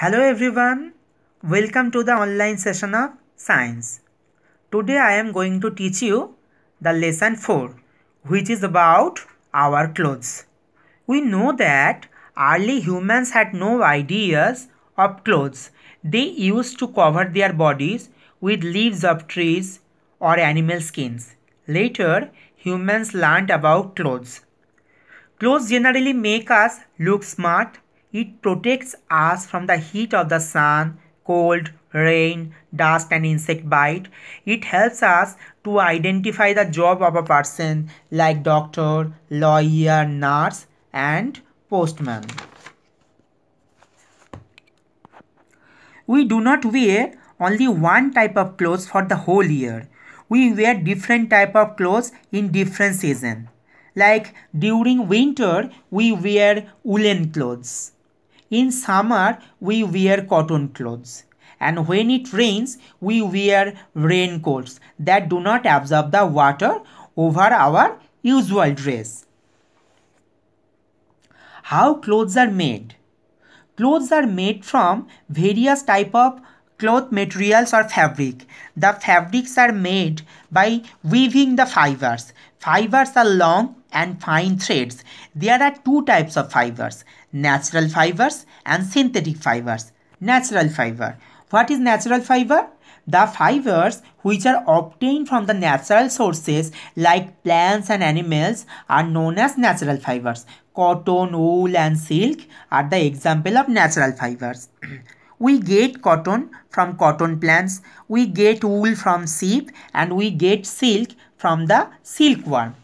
Hello everyone, welcome to the online session of science. Today I am going to teach you the lesson 4 which is about our clothes. We know that early humans had no ideas of clothes. They used to cover their bodies with leaves of trees or animal skins. Later, humans learned about clothes. Clothes generally make us look smart it protects us from the heat of the sun, cold, rain, dust and insect bite. It helps us to identify the job of a person like doctor, lawyer, nurse and postman. We do not wear only one type of clothes for the whole year. We wear different type of clothes in different season. Like during winter, we wear woolen clothes. In summer, we wear cotton clothes. And when it rains, we wear raincoats that do not absorb the water over our usual dress. How clothes are made? Clothes are made from various type of cloth materials or fabric. The fabrics are made by weaving the fibers. Fibers are long and fine threads. There are two types of fibers natural fibers and synthetic fibers. Natural fiber. What is natural fiber? The fibers which are obtained from the natural sources like plants and animals are known as natural fibers. Cotton, wool and silk are the example of natural fibers. we get cotton from cotton plants, we get wool from sheep and we get silk from the silkworm.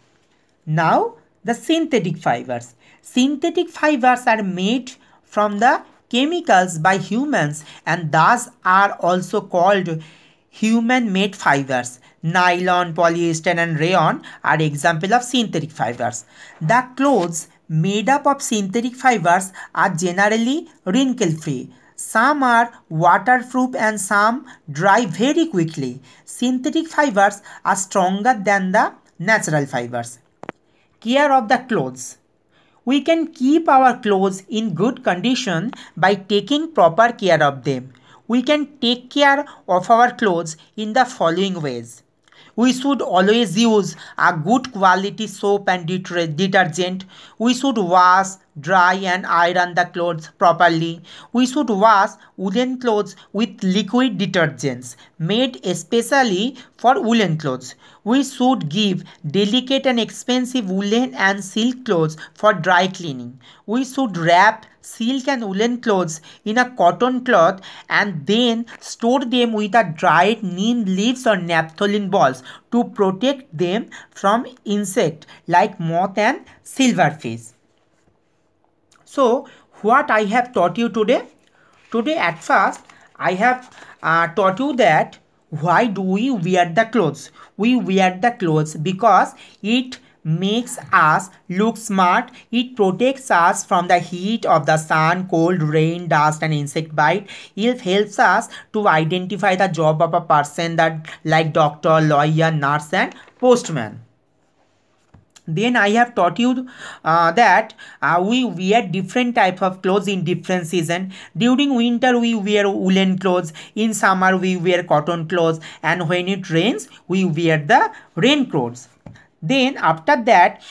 Now the synthetic fibers. Synthetic fibers are made from the chemicals by humans and thus are also called human-made fibers. Nylon, polyester and rayon are examples of synthetic fibers. The clothes made up of synthetic fibers are generally wrinkle-free. Some are waterproof and some dry very quickly. Synthetic fibers are stronger than the natural fibers care of the clothes. We can keep our clothes in good condition by taking proper care of them. We can take care of our clothes in the following ways. We should always use a good quality soap and detergent. We should wash, dry and iron the clothes properly. We should wash woolen clothes with liquid detergents made especially for woolen clothes. We should give delicate and expensive woolen and silk clothes for dry cleaning. We should wrap silk and woolen clothes in a cotton cloth and then store them with a dried neem leaves or naphthalene balls to protect them from insect like moth and silverfish. So what I have taught you today? Today at first I have uh, taught you that why do we wear the clothes? We wear the clothes because it makes us look smart. It protects us from the heat of the sun, cold, rain, dust and insect bite. It helps us to identify the job of a person that like doctor, lawyer, nurse and postman then i have taught you uh, that uh, we wear different types of clothes in different season during winter we wear woolen clothes in summer we wear cotton clothes and when it rains we wear the rain clothes then after that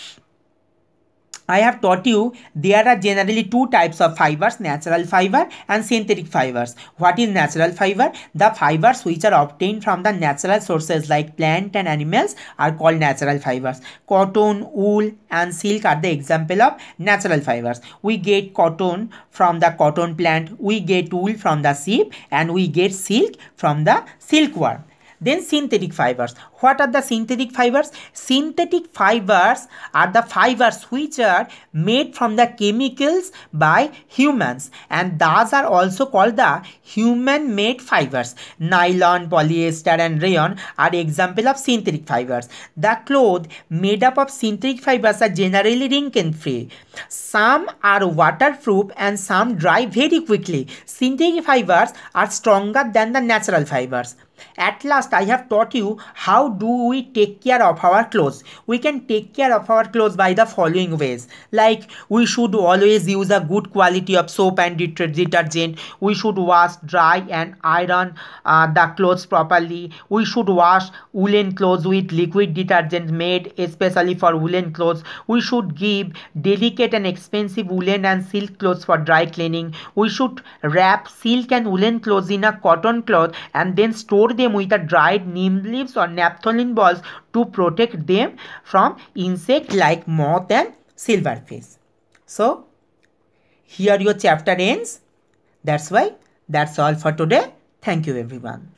I have taught you there are generally two types of fibers, natural fiber and synthetic fibers. What is natural fiber? The fibers which are obtained from the natural sources like plant and animals are called natural fibers. Cotton, wool and silk are the example of natural fibers. We get cotton from the cotton plant, we get wool from the sheep and we get silk from the silkworm. Then synthetic fibers. What are the synthetic fibers? Synthetic fibers are the fibers which are made from the chemicals by humans and those are also called the human made fibers. Nylon, polyester and rayon are example of synthetic fibers. The cloth made up of synthetic fibers are generally wrinkle free. Some are waterproof and some dry very quickly. Synthetic fibers are stronger than the natural fibers. At last, I have taught you how do we take care of our clothes. We can take care of our clothes by the following ways. Like we should always use a good quality of soap and detergent. We should wash, dry and iron uh, the clothes properly. We should wash woolen clothes with liquid detergent made especially for woolen clothes. We should give delicate and expensive woolen and silk clothes for dry cleaning. We should wrap silk and woolen clothes in a cotton cloth and then store them them with the dried neem leaves or naphthalene balls to protect them from insect like moth and silverfish. So, here your chapter ends. That's why that's all for today. Thank you everyone.